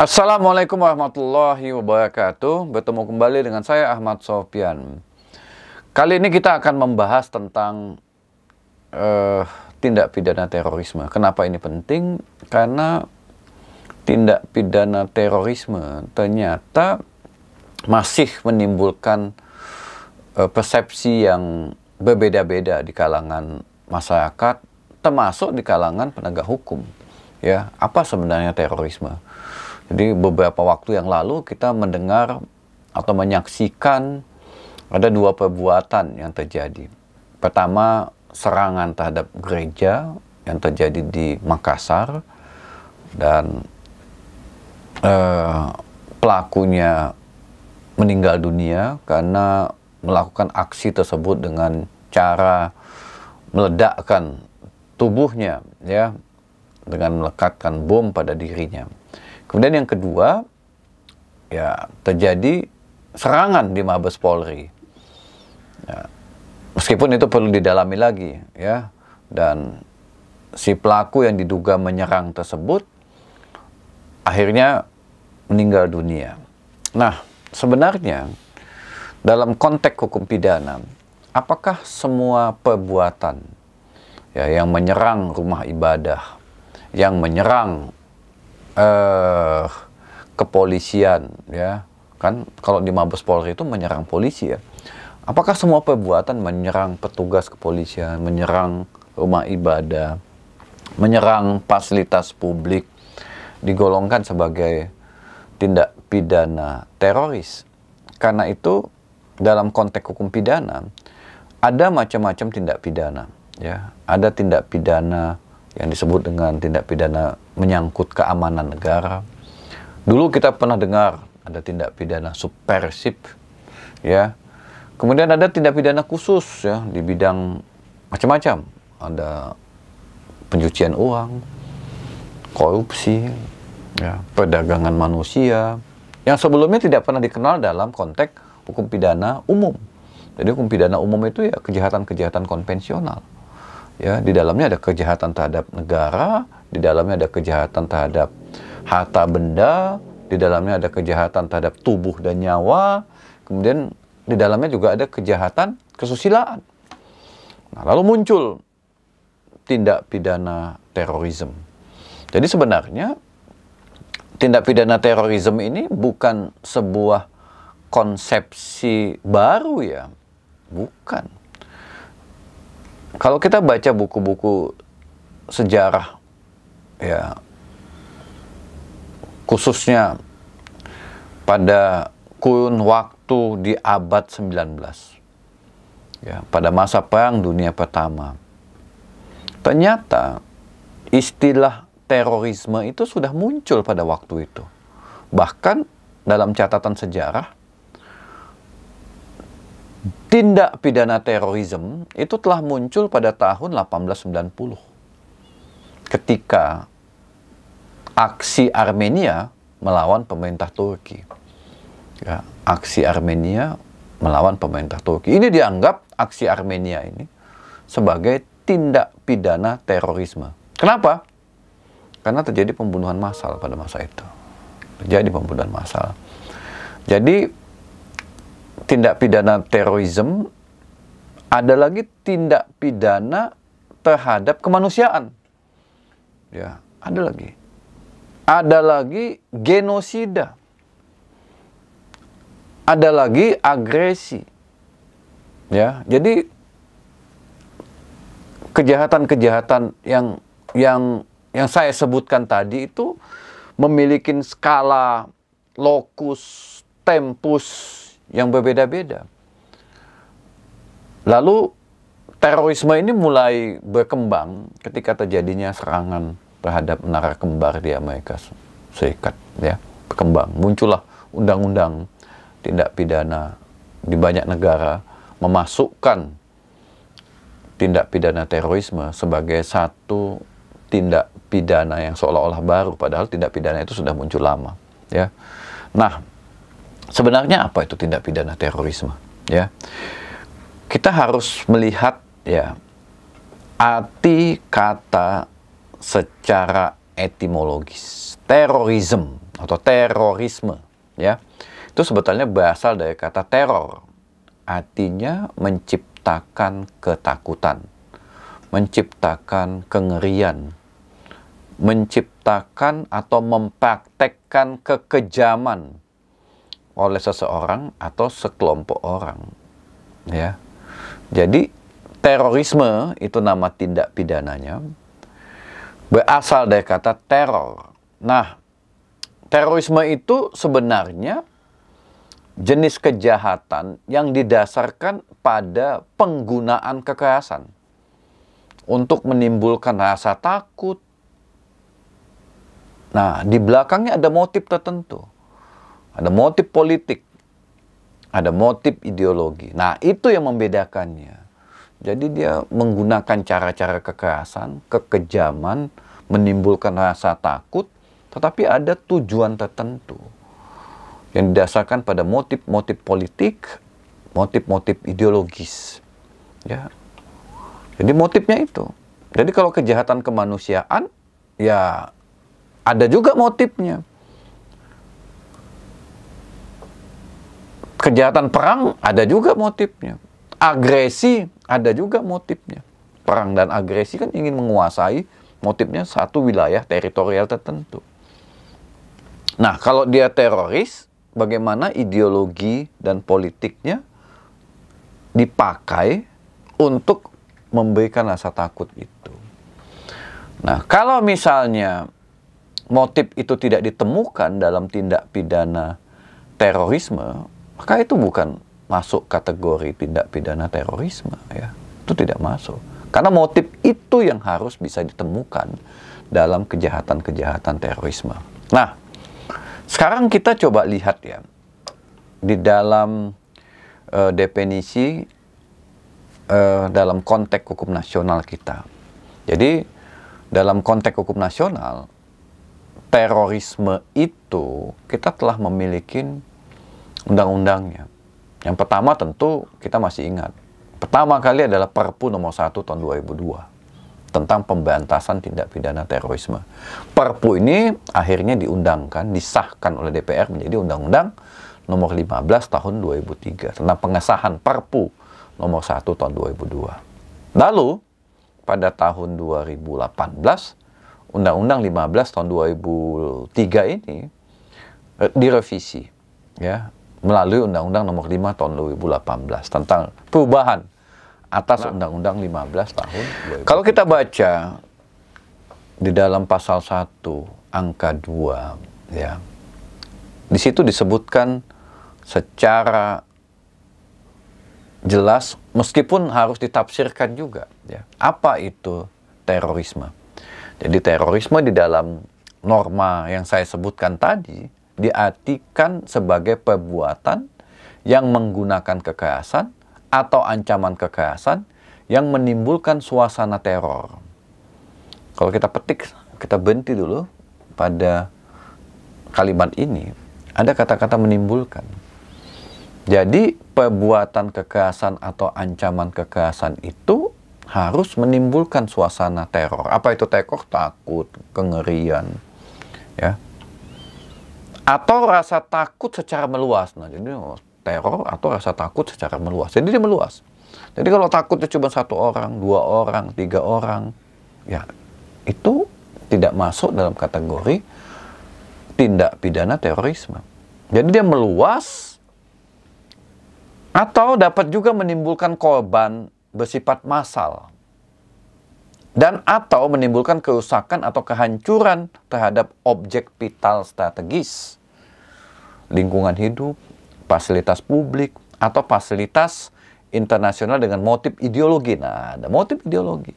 Assalamualaikum warahmatullahi wabarakatuh. Bertemu kembali dengan saya Ahmad Sofyan. Kali ini kita akan membahas tentang uh, tindak pidana terorisme. Kenapa ini penting? Karena tindak pidana terorisme ternyata masih menimbulkan uh, persepsi yang berbeda-beda di kalangan masyarakat, termasuk di kalangan penegak hukum. Ya, apa sebenarnya terorisme? Jadi beberapa waktu yang lalu kita mendengar atau menyaksikan ada dua perbuatan yang terjadi. Pertama, serangan terhadap gereja yang terjadi di Makassar dan eh, pelakunya meninggal dunia karena melakukan aksi tersebut dengan cara meledakkan tubuhnya ya dengan melekatkan bom pada dirinya. Kemudian yang kedua, ya terjadi serangan di Mabes Polri. Ya, meskipun itu perlu didalami lagi, ya. Dan si pelaku yang diduga menyerang tersebut akhirnya meninggal dunia. Nah, sebenarnya dalam konteks hukum pidana, apakah semua perbuatan ya yang menyerang rumah ibadah, yang menyerang uh, kepolisian ya kan kalau di Mabes Polri itu menyerang polisi ya apakah semua perbuatan menyerang petugas kepolisian menyerang rumah ibadah menyerang fasilitas publik digolongkan sebagai tindak pidana teroris karena itu dalam konteks hukum pidana ada macam-macam tindak pidana ya ada tindak pidana yang disebut dengan tindak pidana menyangkut keamanan negara. Dulu kita pernah dengar ada tindak pidana sip, ya. Kemudian ada tindak pidana khusus ya di bidang macam-macam. Ada pencucian uang, korupsi, ya, perdagangan manusia yang sebelumnya tidak pernah dikenal dalam konteks hukum pidana umum. Jadi hukum pidana umum itu ya kejahatan-kejahatan konvensional ya di dalamnya ada kejahatan terhadap negara di dalamnya ada kejahatan terhadap harta benda di dalamnya ada kejahatan terhadap tubuh dan nyawa kemudian di dalamnya juga ada kejahatan kesusilaan nah lalu muncul tindak pidana terorisme jadi sebenarnya tindak pidana terorisme ini bukan sebuah konsepsi baru ya. Bukan kalau kita baca buku-buku sejarah ya khususnya pada kurun waktu di abad 19 ya pada masa perang dunia pertama ternyata istilah terorisme itu sudah muncul pada waktu itu bahkan dalam catatan sejarah tindak pidana terorisme itu telah muncul pada tahun 1890 ketika aksi Armenia melawan pemerintah Turki. Ya, aksi Armenia melawan pemerintah Turki. Ini dianggap aksi Armenia ini sebagai tindak pidana terorisme. Kenapa? Karena terjadi pembunuhan massal pada masa itu. Terjadi pembunuhan massal. Jadi tindak pidana terorisme, ada lagi tindak pidana terhadap kemanusiaan. Ya, ada lagi. Ada lagi genosida. Ada lagi agresi. Ya, jadi kejahatan-kejahatan yang yang yang saya sebutkan tadi itu memiliki skala lokus, tempus yang berbeda-beda. Lalu terorisme ini mulai berkembang ketika terjadinya serangan terhadap menara kembar di Amerika Serikat ya, berkembang. Muncullah undang-undang tindak pidana di banyak negara memasukkan tindak pidana terorisme sebagai satu tindak pidana yang seolah-olah baru padahal tindak pidana itu sudah muncul lama ya. Nah, Sebenarnya apa itu tindak pidana terorisme? Ya, kita harus melihat ya arti kata secara etimologis terorisme atau terorisme ya itu sebetulnya berasal dari kata teror artinya menciptakan ketakutan menciptakan kengerian menciptakan atau mempraktekkan kekejaman oleh seseorang atau sekelompok orang. Ya. Jadi terorisme itu nama tindak pidananya berasal dari kata teror. Nah, terorisme itu sebenarnya jenis kejahatan yang didasarkan pada penggunaan kekerasan untuk menimbulkan rasa takut. Nah, di belakangnya ada motif tertentu. Ada motif politik, ada motif ideologi. Nah, itu yang membedakannya. Jadi dia menggunakan cara-cara kekerasan, kekejaman, menimbulkan rasa takut, tetapi ada tujuan tertentu yang didasarkan pada motif-motif politik, motif-motif ideologis. Ya. Jadi motifnya itu. Jadi kalau kejahatan kemanusiaan, ya ada juga motifnya. kejahatan perang ada juga motifnya. Agresi ada juga motifnya. Perang dan agresi kan ingin menguasai motifnya satu wilayah teritorial tertentu. Nah, kalau dia teroris, bagaimana ideologi dan politiknya dipakai untuk memberikan rasa takut itu. Nah, kalau misalnya motif itu tidak ditemukan dalam tindak pidana terorisme, maka itu bukan masuk kategori tindak pidana terorisme ya. Itu tidak masuk. Karena motif itu yang harus bisa ditemukan dalam kejahatan-kejahatan terorisme. Nah, sekarang kita coba lihat ya di dalam uh, definisi uh, dalam konteks hukum nasional kita. Jadi dalam konteks hukum nasional terorisme itu kita telah memiliki undang-undangnya. Yang pertama tentu kita masih ingat. Pertama kali adalah Perpu nomor 1 tahun 2002 tentang pemberantasan tindak pidana terorisme. Perpu ini akhirnya diundangkan, disahkan oleh DPR menjadi undang-undang nomor 15 tahun 2003 tentang pengesahan Perpu nomor 1 tahun 2002. Lalu pada tahun 2018 Undang-Undang 15 tahun 2003 ini eh, direvisi ya melalui Undang-Undang Nomor 5 Tahun 2018 tentang perubahan atas nah. Undang-Undang nah. 15 Tahun. 2018. Kalau kita baca di dalam pasal 1 angka 2 ya. Di situ disebutkan secara jelas meskipun harus ditafsirkan juga ya. Apa itu terorisme? Jadi terorisme di dalam norma yang saya sebutkan tadi diartikan sebagai perbuatan yang menggunakan kekerasan atau ancaman kekerasan yang menimbulkan suasana teror. Kalau kita petik, kita berhenti dulu pada kalimat ini, ada kata-kata menimbulkan. Jadi, perbuatan kekerasan atau ancaman kekerasan itu harus menimbulkan suasana teror. Apa itu teror? Takut, kengerian, ya atau rasa takut secara meluas. Nah, jadi oh, teror atau rasa takut secara meluas. Jadi dia meluas. Jadi kalau takutnya cuma satu orang, dua orang, tiga orang, ya itu tidak masuk dalam kategori tindak pidana terorisme. Jadi dia meluas atau dapat juga menimbulkan korban bersifat massal dan atau menimbulkan kerusakan atau kehancuran terhadap objek vital strategis lingkungan hidup, fasilitas publik, atau fasilitas internasional dengan motif ideologi. Nah, ada motif ideologi,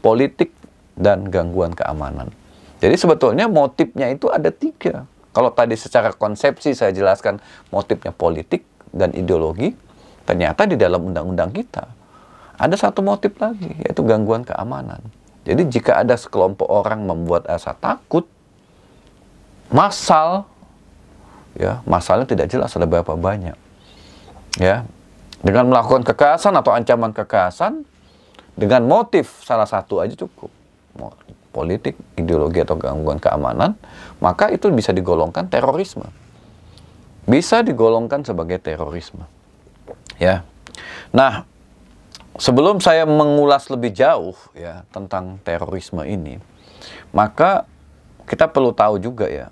politik, dan gangguan keamanan. Jadi sebetulnya motifnya itu ada tiga. Kalau tadi secara konsepsi saya jelaskan motifnya politik dan ideologi, ternyata di dalam undang-undang kita ada satu motif lagi, yaitu gangguan keamanan. Jadi jika ada sekelompok orang membuat asa takut, massal ya masalahnya tidak jelas ada berapa banyak ya dengan melakukan kekerasan atau ancaman kekerasan dengan motif salah satu aja cukup politik ideologi atau gangguan keamanan maka itu bisa digolongkan terorisme bisa digolongkan sebagai terorisme ya nah sebelum saya mengulas lebih jauh ya tentang terorisme ini maka kita perlu tahu juga ya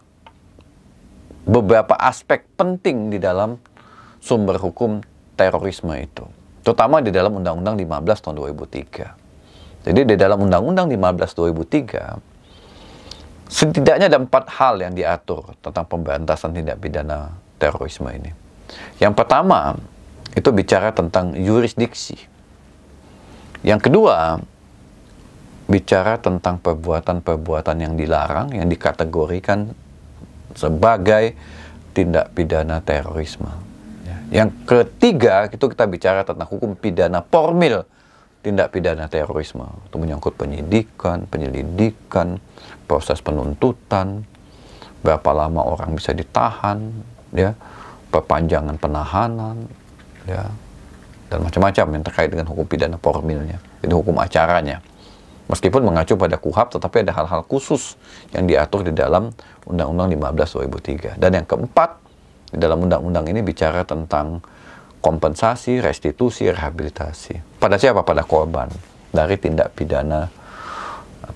beberapa aspek penting di dalam sumber hukum terorisme itu. Terutama di dalam Undang-Undang 15 tahun 2003. Jadi di dalam Undang-Undang 15 tahun 2003, setidaknya ada empat hal yang diatur tentang pemberantasan tindak pidana terorisme ini. Yang pertama, itu bicara tentang yurisdiksi. Yang kedua, bicara tentang perbuatan-perbuatan yang dilarang, yang dikategorikan sebagai tindak pidana terorisme. Ya, yang ketiga, itu kita bicara tentang hukum pidana formil tindak pidana terorisme. Itu menyangkut penyidikan, penyelidikan, proses penuntutan, berapa lama orang bisa ditahan, ya, perpanjangan penahanan, ya, dan macam-macam yang terkait dengan hukum pidana formilnya, itu hukum acaranya. Meskipun mengacu pada kuhab, tetapi ada hal-hal khusus yang diatur di dalam Undang-Undang 15 2003. Dan yang keempat, di dalam undang-undang ini bicara tentang kompensasi, restitusi, rehabilitasi. Pada siapa? Pada korban dari tindak pidana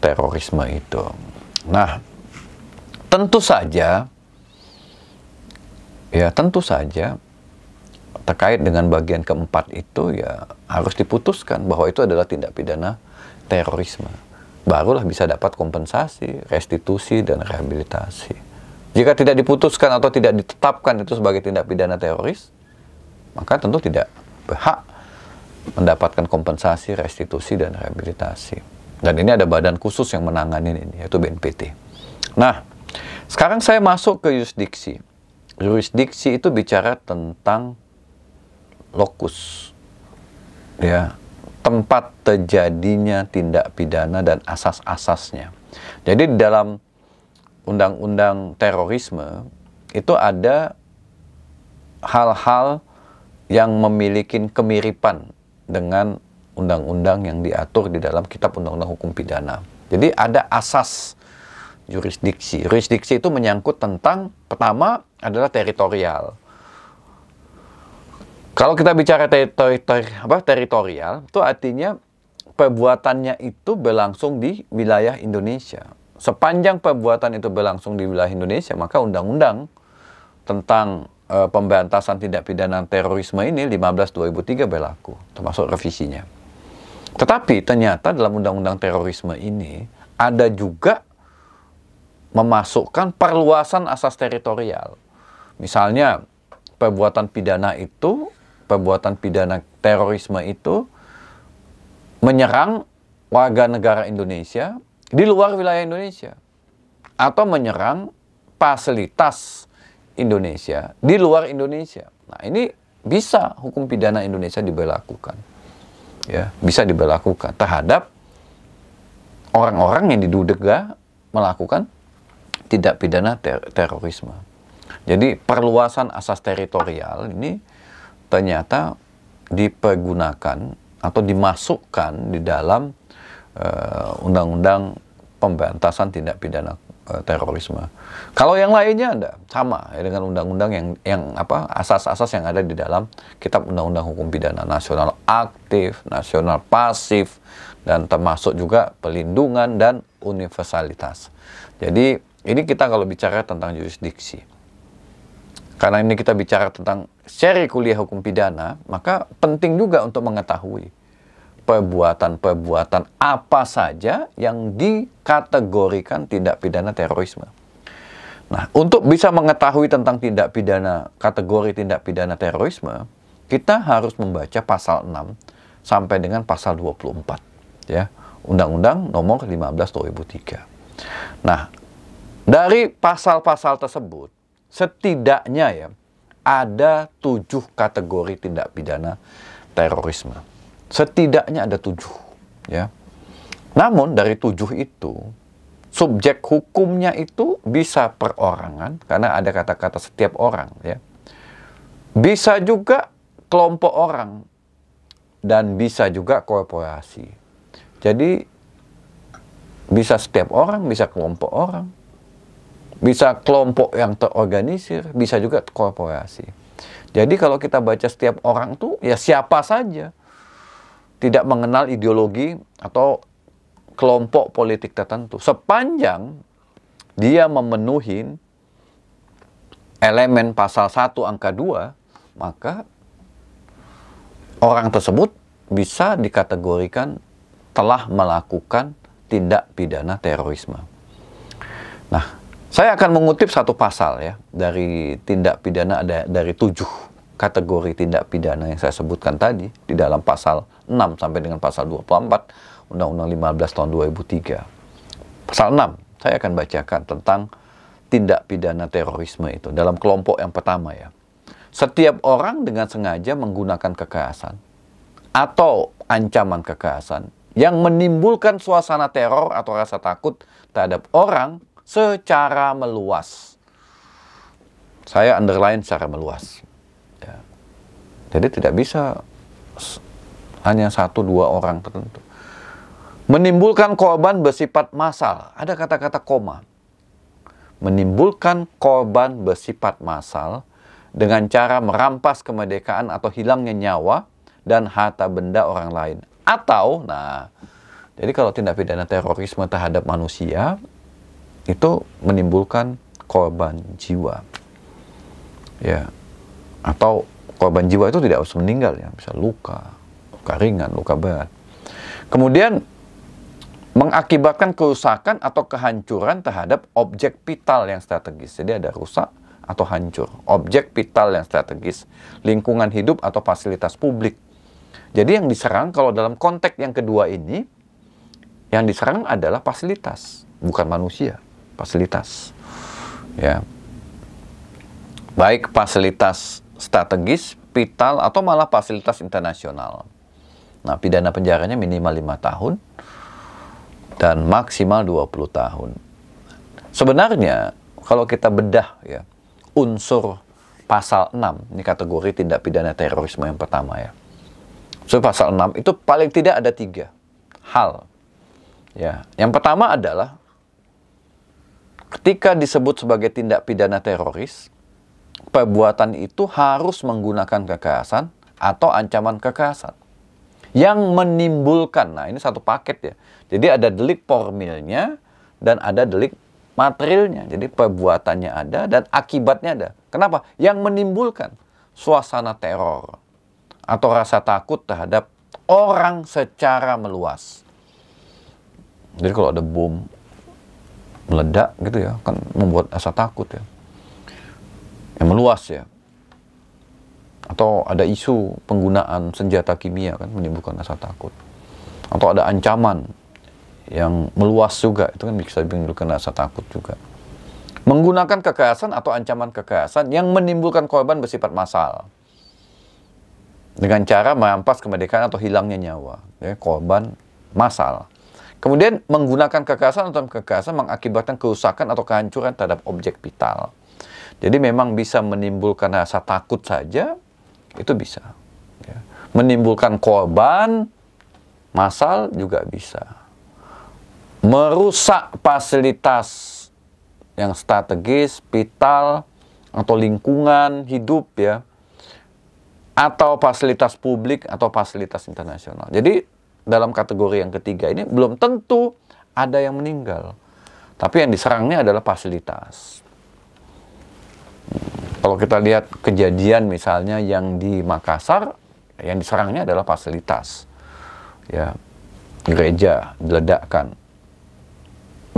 terorisme itu. Nah, tentu saja ya tentu saja terkait dengan bagian keempat itu ya harus diputuskan bahwa itu adalah tindak pidana terorisme. Barulah bisa dapat kompensasi, restitusi, dan rehabilitasi. Jika tidak diputuskan atau tidak ditetapkan itu sebagai tindak pidana teroris, maka tentu tidak berhak mendapatkan kompensasi, restitusi, dan rehabilitasi. Dan ini ada badan khusus yang menangani ini, yaitu BNPT. Nah, sekarang saya masuk ke yurisdiksi. Yurisdiksi itu bicara tentang lokus. Ya, tempat terjadinya tindak pidana dan asas-asasnya. Jadi dalam undang-undang terorisme itu ada hal-hal yang memiliki kemiripan dengan undang-undang yang diatur di dalam kitab undang-undang hukum pidana. Jadi ada asas jurisdiksi. Jurisdiksi itu menyangkut tentang pertama adalah teritorial. Kalau kita bicara teritori, ter, apa, teritorial, itu artinya perbuatannya itu berlangsung di wilayah Indonesia. Sepanjang perbuatan itu berlangsung di wilayah Indonesia, maka undang-undang tentang e, pemberantasan tindak pidana terorisme ini 15 2003 berlaku, termasuk revisinya. Tetapi ternyata dalam undang-undang terorisme ini ada juga memasukkan perluasan asas teritorial. Misalnya perbuatan pidana itu perbuatan pidana terorisme itu menyerang warga negara Indonesia di luar wilayah Indonesia atau menyerang fasilitas Indonesia di luar Indonesia. Nah, ini bisa hukum pidana Indonesia diberlakukan. Ya, bisa diberlakukan terhadap orang-orang yang diduga melakukan tidak pidana ter terorisme. Jadi perluasan asas teritorial ini ternyata dipergunakan atau dimasukkan di dalam eh, undang-undang uh, pemberantasan tindak pidana uh, terorisme. Kalau yang lainnya ada sama ya, dengan undang-undang yang yang apa asas-asas yang ada di dalam kitab undang-undang hukum pidana nasional aktif, nasional pasif dan termasuk juga pelindungan dan universalitas. Jadi ini kita kalau bicara tentang jurisdiksi. Karena ini kita bicara tentang seri kuliah hukum pidana, maka penting juga untuk mengetahui perbuatan-perbuatan apa saja yang dikategorikan tindak pidana terorisme. Nah, untuk bisa mengetahui tentang tindak pidana kategori tindak pidana terorisme, kita harus membaca pasal 6 sampai dengan pasal 24 ya, Undang-Undang Nomor 15 2003. Nah, dari pasal-pasal tersebut setidaknya ya ada tujuh kategori tindak pidana terorisme. Setidaknya ada tujuh, ya. Namun dari tujuh itu subjek hukumnya itu bisa perorangan karena ada kata-kata setiap orang, ya. Bisa juga kelompok orang dan bisa juga korporasi. Jadi bisa setiap orang, bisa kelompok orang, bisa kelompok yang terorganisir, bisa juga korporasi. Jadi kalau kita baca setiap orang tuh ya siapa saja. Tidak mengenal ideologi atau kelompok politik tertentu. Sepanjang dia memenuhi elemen pasal 1 angka 2, maka orang tersebut bisa dikategorikan telah melakukan tindak pidana terorisme. Nah, saya akan mengutip satu pasal ya dari tindak pidana ada dari tujuh kategori tindak pidana yang saya sebutkan tadi di dalam pasal 6 sampai dengan pasal 24 Undang-Undang 15 tahun 2003. Pasal 6 saya akan bacakan tentang tindak pidana terorisme itu dalam kelompok yang pertama ya. Setiap orang dengan sengaja menggunakan kekerasan atau ancaman kekerasan yang menimbulkan suasana teror atau rasa takut terhadap orang secara meluas. Saya underline secara meluas. Ya. Jadi tidak bisa hanya satu dua orang tertentu. Menimbulkan korban bersifat massal. Ada kata-kata koma. Menimbulkan korban bersifat massal dengan cara merampas kemerdekaan atau hilangnya nyawa dan harta benda orang lain. Atau, nah, jadi kalau tindak pidana terorisme terhadap manusia itu menimbulkan korban jiwa. Ya. Atau korban jiwa itu tidak harus meninggal ya, bisa luka, luka ringan, luka berat. Kemudian mengakibatkan kerusakan atau kehancuran terhadap objek vital yang strategis. Jadi ada rusak atau hancur, objek vital yang strategis, lingkungan hidup atau fasilitas publik. Jadi yang diserang kalau dalam konteks yang kedua ini, yang diserang adalah fasilitas, bukan manusia fasilitas ya baik fasilitas strategis, vital atau malah fasilitas internasional. Nah, pidana penjaranya minimal 5 tahun dan maksimal 20 tahun. Sebenarnya kalau kita bedah ya unsur pasal 6 ini kategori tindak pidana terorisme yang pertama ya. So pasal 6 itu paling tidak ada tiga hal. Ya, yang pertama adalah ketika disebut sebagai tindak pidana teroris, perbuatan itu harus menggunakan kekerasan atau ancaman kekerasan yang menimbulkan. Nah, ini satu paket ya. Jadi ada delik formilnya dan ada delik materialnya. Jadi perbuatannya ada dan akibatnya ada. Kenapa? Yang menimbulkan suasana teror atau rasa takut terhadap orang secara meluas. Jadi kalau ada bom, meledak gitu ya kan membuat rasa takut ya yang meluas ya atau ada isu penggunaan senjata kimia kan menimbulkan rasa takut atau ada ancaman yang meluas juga itu kan bisa menimbulkan rasa takut juga menggunakan kekerasan atau ancaman kekerasan yang menimbulkan korban bersifat massal dengan cara merampas kemerdekaan atau hilangnya nyawa ya, korban massal Kemudian menggunakan kekerasan atau kekerasan mengakibatkan kerusakan atau kehancuran terhadap objek vital. Jadi memang bisa menimbulkan rasa takut saja, itu bisa. Ya. Menimbulkan korban, masal juga bisa. Merusak fasilitas yang strategis, vital, atau lingkungan hidup ya, atau fasilitas publik atau fasilitas internasional. Jadi dalam kategori yang ketiga ini belum tentu ada yang meninggal. Tapi yang diserangnya adalah fasilitas. Hmm, kalau kita lihat kejadian misalnya yang di Makassar, yang diserangnya adalah fasilitas. Ya, gereja diledakkan.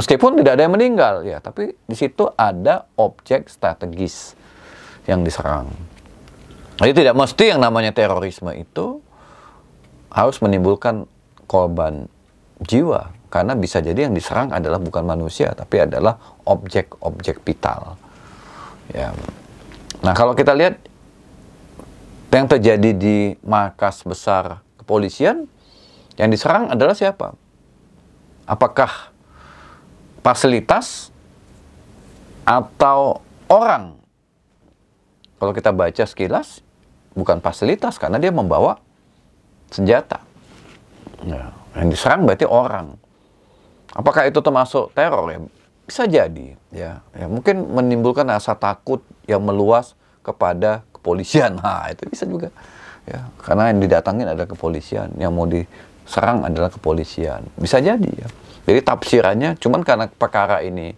Meskipun tidak ada yang meninggal ya, tapi di situ ada objek strategis yang diserang. Jadi tidak mesti yang namanya terorisme itu harus menimbulkan korban jiwa karena bisa jadi yang diserang adalah bukan manusia tapi adalah objek-objek vital. Ya. Nah, kalau kita lihat yang terjadi di markas besar kepolisian yang diserang adalah siapa? Apakah fasilitas atau orang? Kalau kita baca sekilas bukan fasilitas karena dia membawa senjata Ya. Yang diserang berarti orang. Apakah itu termasuk teror ya? Bisa jadi ya. ya mungkin menimbulkan rasa takut yang meluas kepada kepolisian. Nah, itu bisa juga. Ya, karena yang didatangin adalah kepolisian, yang mau diserang adalah kepolisian. Bisa jadi ya. Jadi tafsirannya cuman karena perkara ini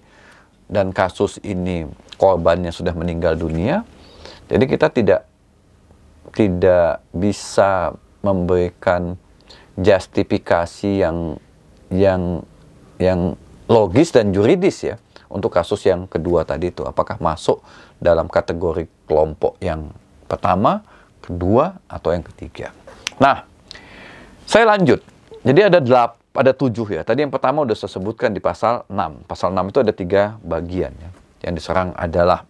dan kasus ini korbannya sudah meninggal dunia, jadi kita tidak tidak bisa memberikan justifikasi yang yang yang logis dan juridis ya untuk kasus yang kedua tadi itu apakah masuk dalam kategori kelompok yang pertama, kedua atau yang ketiga. Nah, saya lanjut. Jadi ada delap, ada tujuh ya. Tadi yang pertama sudah saya sebutkan di pasal 6. Pasal 6 itu ada tiga bagian ya. Yang diserang adalah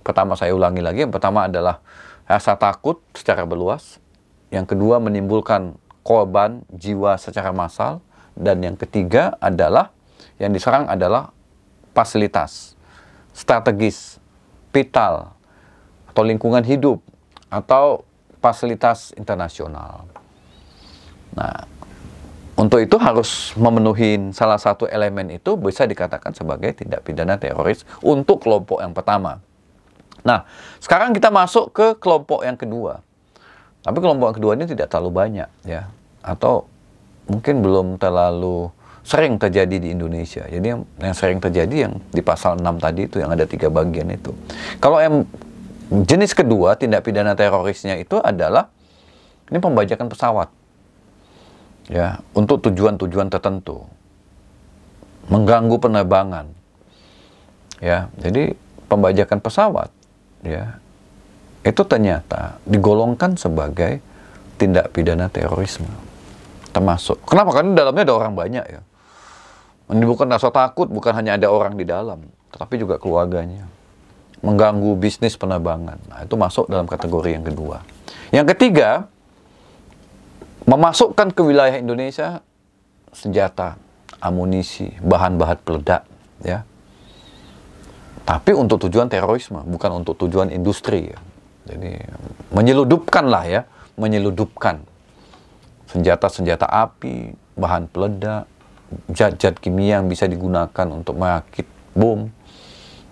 pertama saya ulangi lagi, yang pertama adalah rasa takut secara berluas. Yang kedua menimbulkan korban jiwa secara massal dan yang ketiga adalah yang diserang adalah fasilitas strategis, vital atau lingkungan hidup atau fasilitas internasional. Nah, untuk itu harus memenuhi salah satu elemen itu bisa dikatakan sebagai tindak pidana teroris untuk kelompok yang pertama. Nah, sekarang kita masuk ke kelompok yang kedua. Tapi kelompok yang kedua ini tidak terlalu banyak ya atau mungkin belum terlalu sering terjadi di Indonesia. Jadi yang, yang sering terjadi yang di pasal 6 tadi itu yang ada tiga bagian itu. Kalau yang jenis kedua tindak pidana terorisnya itu adalah ini pembajakan pesawat. Ya, untuk tujuan-tujuan tertentu. Mengganggu penerbangan. Ya, jadi pembajakan pesawat ya itu ternyata digolongkan sebagai tindak pidana terorisme kita masuk. Kenapa? Karena di dalamnya ada orang banyak ya. Ini bukan rasa takut, bukan hanya ada orang di dalam, tetapi juga keluarganya. Mengganggu bisnis penerbangan. Nah, itu masuk dalam kategori yang kedua. Yang ketiga, memasukkan ke wilayah Indonesia senjata, amunisi, bahan-bahan peledak, ya. Tapi untuk tujuan terorisme, bukan untuk tujuan industri. Ya. Jadi menyeludupkan lah ya, menyeludupkan senjata-senjata api, bahan peledak, zat-zat kimia yang bisa digunakan untuk merakit bom.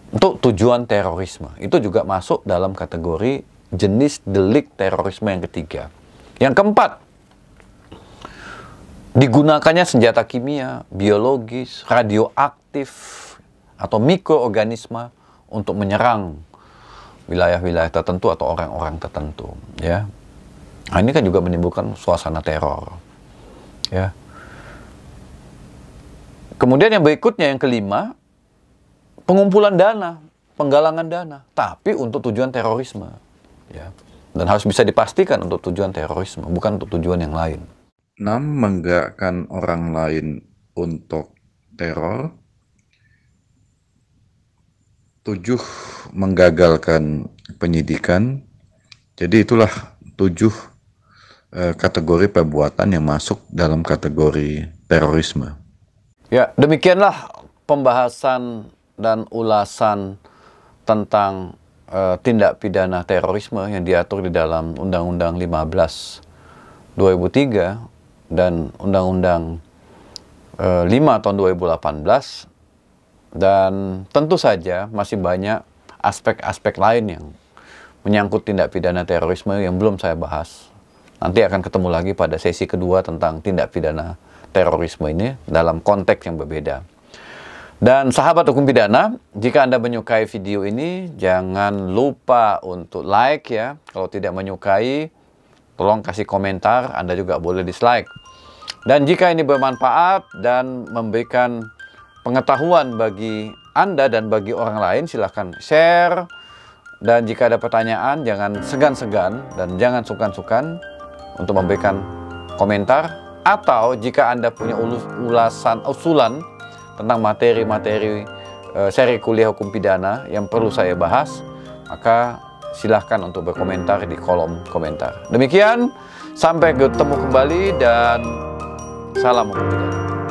Untuk tujuan terorisme, itu juga masuk dalam kategori jenis delik terorisme yang ketiga. Yang keempat, digunakannya senjata kimia, biologis, radioaktif, atau mikroorganisme untuk menyerang wilayah-wilayah tertentu atau orang-orang tertentu ya Nah, ini kan juga menimbulkan suasana teror. Ya. Kemudian yang berikutnya yang kelima, pengumpulan dana, penggalangan dana, tapi untuk tujuan terorisme. Ya. Dan harus bisa dipastikan untuk tujuan terorisme, bukan untuk tujuan yang lain. 6. Menggerakkan orang lain untuk teror. Tujuh Menggagalkan penyidikan. Jadi itulah tujuh Eh, kategori perbuatan yang masuk dalam kategori terorisme. Ya, demikianlah pembahasan dan ulasan tentang uh, tindak pidana terorisme yang diatur di dalam Undang-Undang 15 2003 dan Undang-Undang uh, eh, 5 tahun 2018 dan tentu saja masih banyak aspek-aspek lain yang menyangkut tindak pidana terorisme yang belum saya bahas Nanti akan ketemu lagi pada sesi kedua tentang tindak pidana terorisme ini dalam konteks yang berbeda. Dan sahabat hukum pidana, jika Anda menyukai video ini, jangan lupa untuk like ya. Kalau tidak menyukai, tolong kasih komentar, Anda juga boleh dislike. Dan jika ini bermanfaat dan memberikan pengetahuan bagi Anda dan bagi orang lain, silahkan share. Dan jika ada pertanyaan, jangan segan-segan dan jangan sukan-sukan untuk memberikan komentar atau jika Anda punya ulasan usulan tentang materi-materi eh, seri kuliah hukum pidana yang perlu saya bahas, maka silahkan untuk berkomentar di kolom komentar. Demikian, sampai ketemu kembali dan salam hukum pidana.